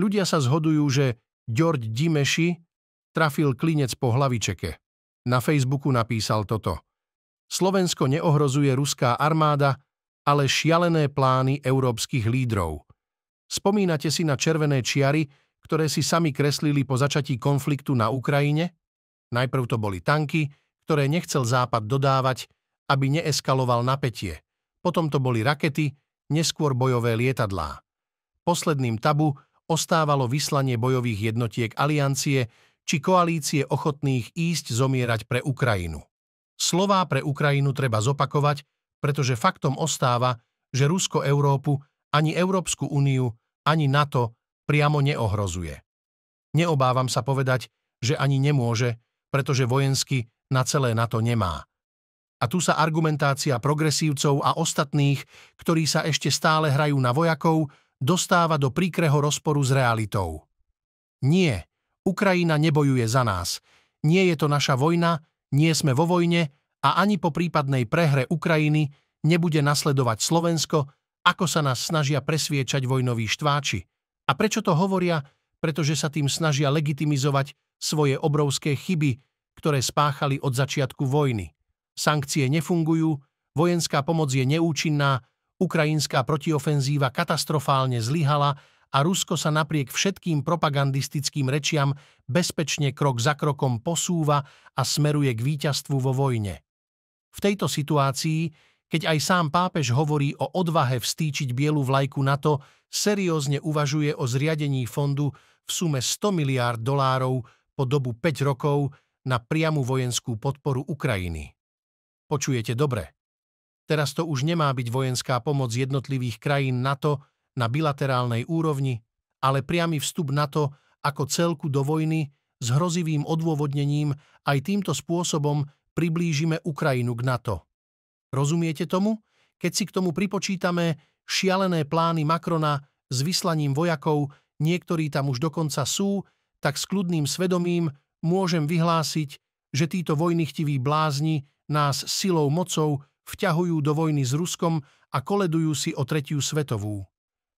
Ľudia sa zhodujú, že Ďorď Dimeši trafil klinec po hlavičeke. Na Facebooku napísal toto. Slovensko neohrozuje ruská armáda, ale šialené plány európskych lídrov. Spomínate si na červené čiary, ktoré si sami kreslili po začatí konfliktu na Ukrajine? Najprv to boli tanky, ktoré nechcel Západ dodávať, aby neeskaloval napätie. Potom to boli rakety, neskôr bojové lietadlá. Posledným tabu ostávalo vyslanie bojových jednotiek aliancie či koalície ochotných ísť zomierať pre Ukrajinu. Slová pre Ukrajinu treba zopakovať, pretože faktom ostáva, že Rusko Európu, ani Európsku úniu, ani NATO priamo neohrozuje. Neobávam sa povedať, že ani nemôže, pretože vojensky na celé NATO nemá. A tu sa argumentácia progresívcov a ostatných, ktorí sa ešte stále hrajú na vojakov, dostáva do príkreho rozporu s realitou. Nie, Ukrajina nebojuje za nás. Nie je to naša vojna, nie sme vo vojne a ani po prípadnej prehre Ukrajiny nebude nasledovať Slovensko, ako sa nás snažia presviečať vojnoví štváči. A prečo to hovoria? Pretože sa tým snažia legitimizovať svoje obrovské chyby, ktoré spáchali od začiatku vojny. Sankcie nefungujú, vojenská pomoc je neúčinná Ukrajinská protiofenzíva katastrofálne zlyhala a Rusko sa napriek všetkým propagandistickým rečiam bezpečne krok za krokom posúva a smeruje k víťazstvu vo vojne. V tejto situácii, keď aj sám pápež hovorí o odvahe vstýčiť bielu vlajku NATO, seriózne uvažuje o zriadení fondu v sume 100 miliárd dolárov po dobu 5 rokov na priamu vojenskú podporu Ukrajiny. Počujete dobre. Teraz to už nemá byť vojenská pomoc jednotlivých krajín NATO na bilaterálnej úrovni, ale priamy vstup NATO ako celku do vojny s hrozivým odôvodnením aj týmto spôsobom priblížime Ukrajinu k NATO. Rozumiete tomu? Keď si k tomu pripočítame šialené plány makrona s vyslaním vojakov, niektorí tam už dokonca sú, tak s kľudným svedomím môžem vyhlásiť, že títo vojnychtiví blázni nás silou mocou vťahujú do vojny s Ruskom a koledujú si o tretiu svetovú.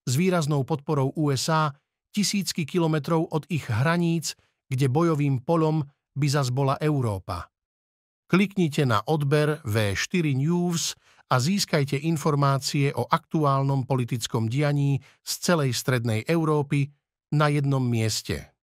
S výraznou podporou USA tisícky kilometrov od ich hraníc, kde bojovým polom by zas bola Európa. Kliknite na odber V4 News a získajte informácie o aktuálnom politickom dianí z celej strednej Európy na jednom mieste.